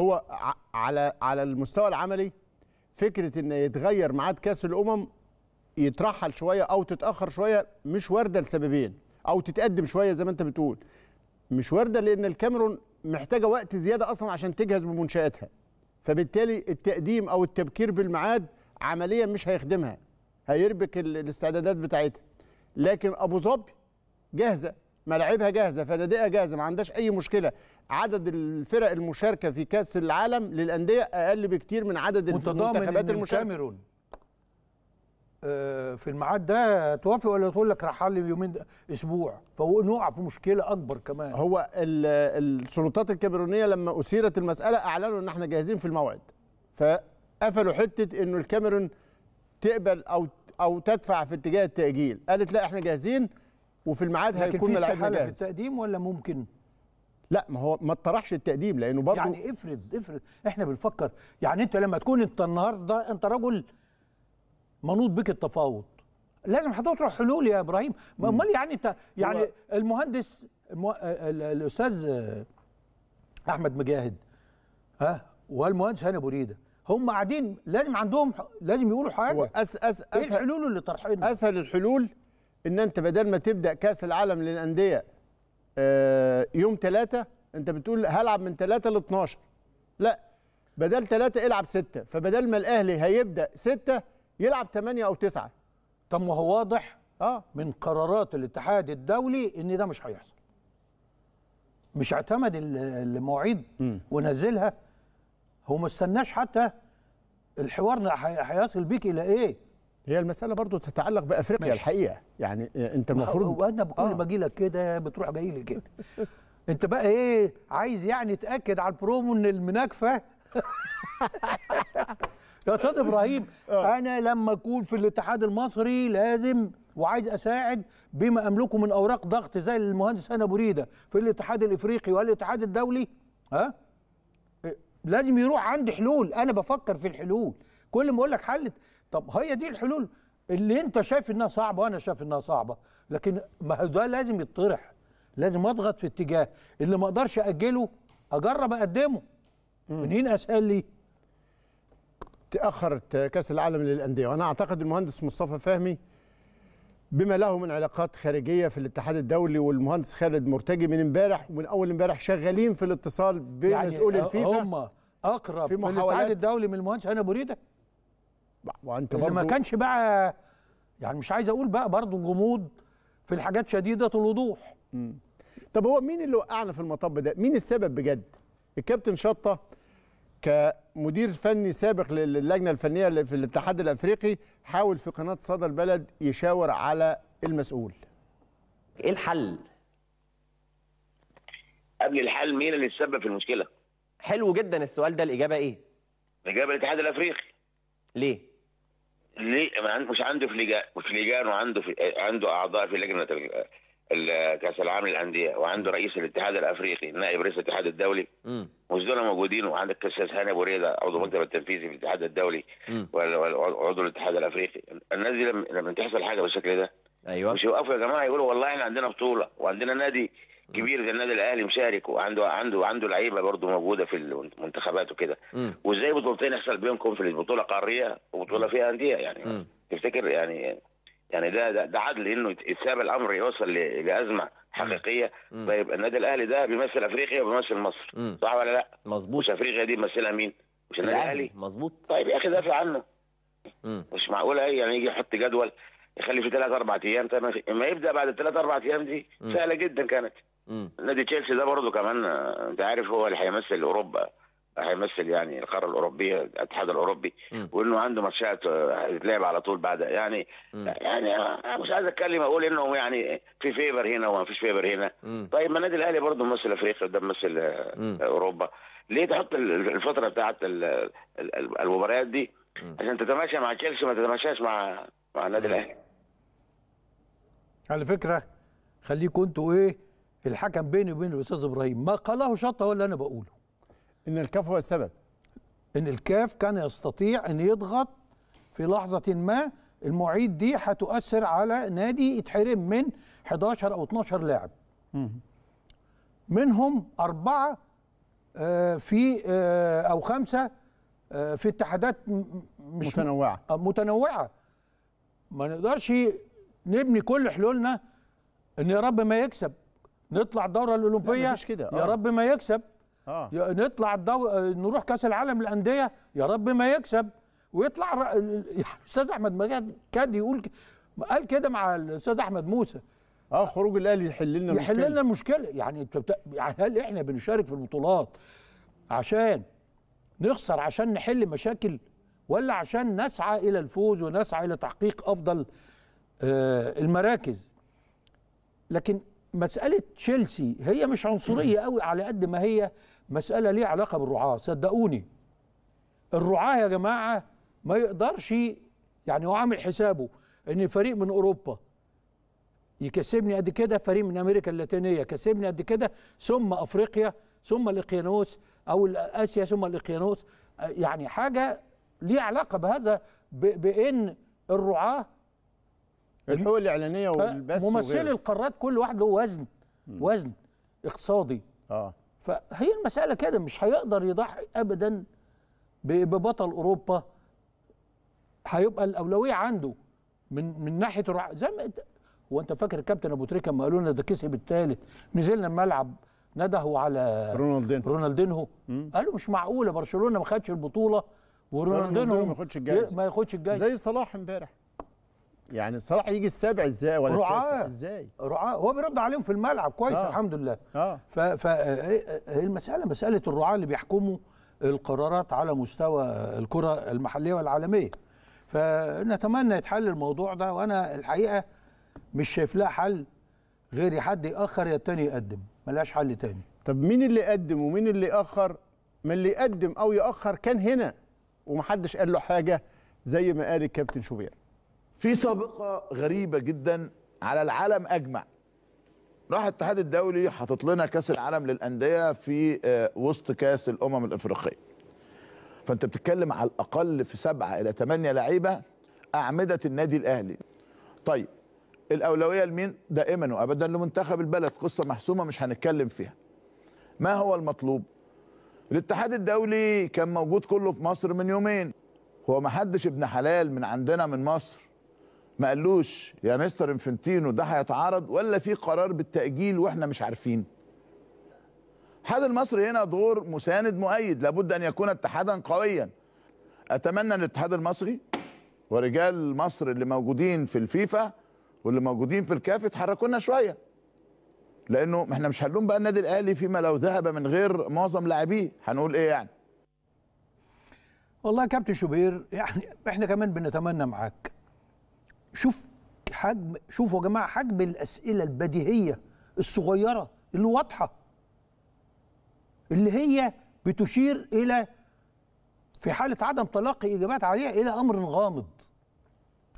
هو على على المستوى العملي فكره ان يتغير ميعاد كاس الامم يترحل شويه او تتاخر شويه مش وارده لسببين او تتقدم شويه زي ما انت بتقول مش وارده لان الكاميرون محتاجه وقت زياده اصلا عشان تجهز بمنشاتها فبالتالي التقديم او التبكير بالميعاد عمليا مش هيخدمها هيربك الاستعدادات بتاعتها لكن ابو ظبي جاهزه ملاعبها جاهزه فنادقها جاهزه ما عندهاش اي مشكله عدد الفرق المشاركه في كاس العالم للانديه اقل بكتير من عدد المنتخبات المشاركه الكاميرون آه، في الميعاد ده توافق ولا تقول لك رحل لي يومين اسبوع فنقع في مشكله اكبر كمان هو السلطات الكاميرونيه لما اثيرت المساله اعلنوا ان احنا جاهزين في الموعد فقفلوا حته انه الكاميرون تقبل او او تدفع في اتجاه التاجيل قالت لا احنا جاهزين وفي الميعاد هيكون ملاعب حاله في التقديم ولا ممكن لا ما هو ما اطرحش التقديم لانه برضه يعني افرض افرض احنا بنفكر يعني انت لما تكون انت النهارده انت رجل منوط بك التفاوض لازم هتطرح حلول يا ابراهيم امال يعني انت يعني المهندس المو... الاستاذ احمد مجاهد ها والمهندس هاني بريده هم قاعدين لازم عندهم لازم يقولوا حاجه أس أس أس ايه الحلول اللي طرحينها اسهل الحلول ان انت بدل ما تبدا كاس العالم للانديه آه، يوم ثلاثة انت بتقول هلعب من ثلاثة ل 12 لا بدل ثلاثة العب ستة فبدل ما الاهلي هيبدا ستة يلعب ثمانية او تسعة طب ما هو واضح اه من قرارات الاتحاد الدولي ان ده مش هيحصل مش اعتمد المواعيد ونزلها هو ما استناش حتى الحوار هيصل بيك الى ايه هي المساله برضو تتعلق بافريقيا ماشي. الحقيقه يعني انت المفروض وانا بكل آه. ما اجي لك كده بتروح جاي لي كده انت بقى ايه عايز يعني تاكد على البرومو ان المناكفه يا استاذ ابراهيم آه. آه. انا لما اكون في الاتحاد المصري لازم وعايز اساعد بما املكه من اوراق ضغط زي المهندس انا بريده في الاتحاد الافريقي والاتحاد الدولي ها إيه، لازم يروح عندي حلول انا بفكر في الحلول كل ما اقول لك حلت طب هي دي الحلول اللي انت شايف انها صعبه وانا شايف انها صعبه لكن ما هو ده لازم يطرح لازم اضغط في اتجاه اللي ما اقدرش اجله اجرب اقدمه منين اسال لي تاخرت كاس العالم للانديه وانا اعتقد المهندس مصطفى فهمي بما له من علاقات خارجيه في الاتحاد الدولي والمهندس خالد مرتجي من امبارح ومن اول امبارح شغالين في الاتصال بمسؤول يعني الفيفا هم اقرب في, في الاتحاد الدولي من المهندس هاني بريده وانت برضو ما كانش بقى يعني مش عايز اقول بقى برضو الغموض في الحاجات شديده الوضوح طب هو مين اللي وقعنا في المطب ده مين السبب بجد الكابتن شطه كمدير فني سابق للجنه الفنيه في الاتحاد الافريقي حاول في قناه صدى البلد يشاور على المسؤول ايه الحل قبل الحل مين اللي سبب في المشكله حلو جدا السؤال ده الاجابه ايه الاجابه الاتحاد الافريقي ليه؟ ليه ما عنده في لجان وفي لجان وعنده في عنده اعضاء في لجنه كاس العالم للانديه وعنده رئيس الاتحاد الافريقي نائب رئيس الاتحاد الدولي مش دول موجودين وعندك الاستاذ هاني ابو ريده عضو المكتب التنفيذي في الاتحاد الدولي وعضو الاتحاد الافريقي الناس دي لما تحصل حاجه بالشكل ده ايوه مش يوقفوا يا جماعه يقولوا والله احنا عندنا بطوله وعندنا نادي كبير زي النادي الاهلي مشارك وعنده عنده عنده لعيبه برضه موجوده في المنتخبات وكده وازاي بطولتين يحصل بيهم كونفليكت بطوله قاريه وبطوله فيها انديه يعني تفتكر يعني يعني ده ده, ده عدل انه يتساب الامر يوصل لازمه حقيقيه فيبقى النادي الاهلي ده بيمثل افريقيا وبيمثل مصر صح ولا لا؟ مظبوط مش افريقيا دي بيمثلها مين؟ مش النادي الاهلي مظبوط طيب يا اخي دافع عنه م. مش معقوله يعني يجي يحط جدول يخلي فيه ثلاث اربع ايام طيب ما يبدا بعد الثلاث اربع ايام دي سهله جدا كانت نادي تشيلسي ده برضه كمان انت عارف هو اللي هيمثل اوروبا هيمثل يعني القاره الاوروبيه الاتحاد الاوروبي م. وانه عنده ماتشات هتتلعب آه، على طول بعد يعني م. يعني آه، انا مش عايز اتكلم اقول انه يعني في فيبر هنا وما فيش فيبر هنا م. طيب ما النادي الاهلي برضه ممثل افريقيا ده ممثل آه، اوروبا ليه تحط الفتره بتاعت المباريات دي عشان تتماشى مع تشيلسي ما تتماشاش مع مع النادي الاهلي على فكره خليكم انتوا ايه الحكم بيني وبين الاستاذ ابراهيم ما قاله شطه هو اللي انا بقوله ان الكاف هو السبب ان الكاف كان يستطيع ان يضغط في لحظه ما المعيد دي هتؤثر على نادي يتحرم من 11 او 12 لاعب منهم أربعة آه، في آه، أو خمسة آه، في اتحادات مش متنوعة متنوعة ما نقدرش نبني كل حلولنا إن يا رب ما يكسب نطلع الدوره الاولمبيه مفيش كده يا آه. رب ما يكسب آه. نطلع الدو... نروح كاس العالم للانديه يا رب ما يكسب ويطلع الاستاذ احمد مجاد كاد يقول قال كده مع الاستاذ احمد موسى اه خروج الاهلي يحل لنا يحل لنا المشكله يعني يعني هل احنا بنشارك في البطولات عشان نخسر عشان نحل مشاكل ولا عشان نسعى الى الفوز ونسعى الى تحقيق افضل آه، المراكز لكن مساله تشيلسي هي مش عنصريه قوي على قد ما هي مساله ليها علاقه بالرعاه صدقوني الرعاه يا جماعه ما يقدرش يعني هو عامل حسابه ان فريق من اوروبا يكسبني قد كده فريق من امريكا اللاتينيه كسبني قد كده ثم افريقيا ثم الاقيانوس او اسيا ثم الاقيانوس يعني حاجه ليها علاقه بهذا بان الرعاه الحقوق الاعلانيه والبث ممثلي القارات كل واحد له وزن م. وزن اقتصادي اه فهي المساله كده مش هيقدر يضحي ابدا ببطل اوروبا هيبقى الاولويه عنده من من ناحيه الرع... زي ما هو انت فاكر الكابتن ابو تريكه لما قالوا لنا ده كسب الثالث نزلنا الملعب ندهوا على رونالدينو رونالدينو قالوا مش معقوله برشلونه ما خدش البطوله ورونالدينو ما ياخدش الجايزه ما ياخدش الجايزه زي صلاح امبارح يعني صلاح يجي السابع ازاي ولا رعاة ازاي رعاة هو بيرد عليهم في الملعب كويس آه. الحمد لله اه ف, ف... المساله مساله الرعاة اللي بيحكموا القرارات على مستوى الكره المحليه والعالميه فنتمنى يتحل الموضوع ده وانا الحقيقه مش شايف لها حل غير حد ياخر يا تاني يقدم ملهاش حل تاني طب مين اللي قدم ومين اللي اخر من اللي يقدم او ياخر كان هنا ومحدش قال له حاجه زي ما قال الكابتن شوبير في سابقه غريبه جدا على العالم اجمع راح الاتحاد الدولي حاطط لنا كاس العالم للانديه في آه، وسط كاس الامم الافريقيه فانت بتتكلم على الاقل في سبعه الى ثمانيه لعيبه اعمده النادي الاهلي طيب الاولويه لمين دائما وابدا لمنتخب البلد قصه محسومه مش هنتكلم فيها ما هو المطلوب الاتحاد الدولي كان موجود كله في مصر من يومين هو ما حدش ابن حلال من عندنا من مصر ما قالوش يا مستر انفنتينو ده هيتعارض ولا في قرار بالتاجيل واحنا مش عارفين الاتحاد المصري هنا دور مساند مؤيد لابد ان يكون اتحادا قويا اتمنى ان الاتحاد المصري ورجال مصر اللي موجودين في الفيفا واللي موجودين في الكاف يتحركوا لنا شويه لانه احنا مش هنلوم بقى النادي الاهلي فيما لو ذهب من غير معظم لاعبيه هنقول ايه يعني والله يا كابتن شوبير يعني احنا كمان بنتمنى معاك شوف حجم شوفوا يا جماعه حجم الاسئله البديهيه الصغيره اللي واضحه اللي هي بتشير الى في حاله عدم تلقي اجابات عليها الى امر غامض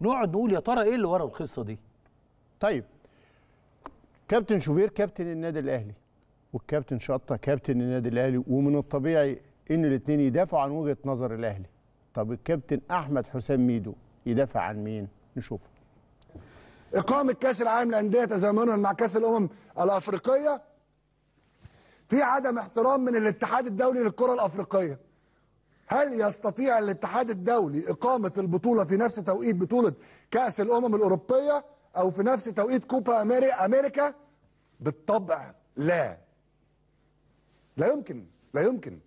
نقعد نقول يا ترى ايه اللي ورا القصه دي طيب كابتن شوبير كابتن النادي الاهلي والكابتن شطه كابتن النادي الاهلي ومن الطبيعي ان الاثنين يدافعوا عن وجهه نظر الاهلي طب الكابتن احمد حسام ميدو يدافع عن مين نشوفه اقامه كاس العالم للانديه تزامنا مع كاس الامم الافريقيه في عدم احترام من الاتحاد الدولي للكره الافريقيه هل يستطيع الاتحاد الدولي اقامه البطوله في نفس توقيت بطوله كاس الامم الاوروبيه او في نفس توقيت كوبا امريكا بالطبع لا لا يمكن لا يمكن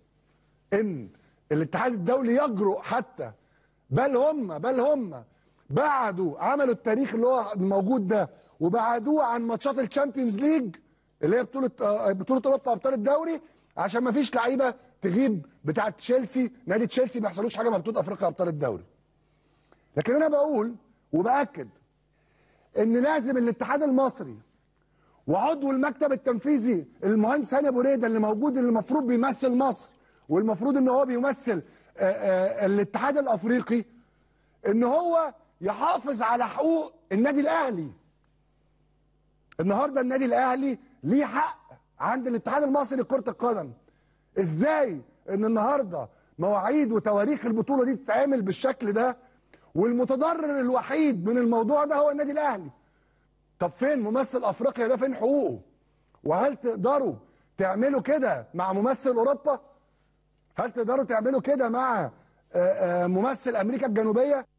ان الاتحاد الدولي يجرؤ حتى بل هم بل هم بعدوا عملوا التاريخ اللي هو موجود ده وبعدوه عن ماتشات الشامبيونز ليج اللي هي بطوله آه، بطوله اوروبا ابطال الدوري عشان ما فيش لعيبه تغيب بتاعه تشيلسي نادي تشيلسي ما يحصلوش حاجه مع بطوله افريقيا ابطال الدوري لكن انا بقول وباكد ان لازم الاتحاد المصري وعضو المكتب التنفيذي المهندس هاني ابو ريده اللي موجود اللي المفروض بيمثل مصر والمفروض ان هو بيمثل آه، آه، الاتحاد الافريقي ان هو يحافظ على حقوق النادي الاهلي النهارده النادي الاهلي ليه حق عند الاتحاد المصري لكره القدم ازاي ان النهارده مواعيد وتواريخ البطوله دي تتعامل بالشكل ده والمتضرر الوحيد من الموضوع ده هو النادي الاهلي طب فين ممثل افريقيا ده فين حقوقه وهل تقدروا تعملوا كده مع ممثل اوروبا هل تقدروا تعملوا كده مع آه، آه، ممثل امريكا الجنوبيه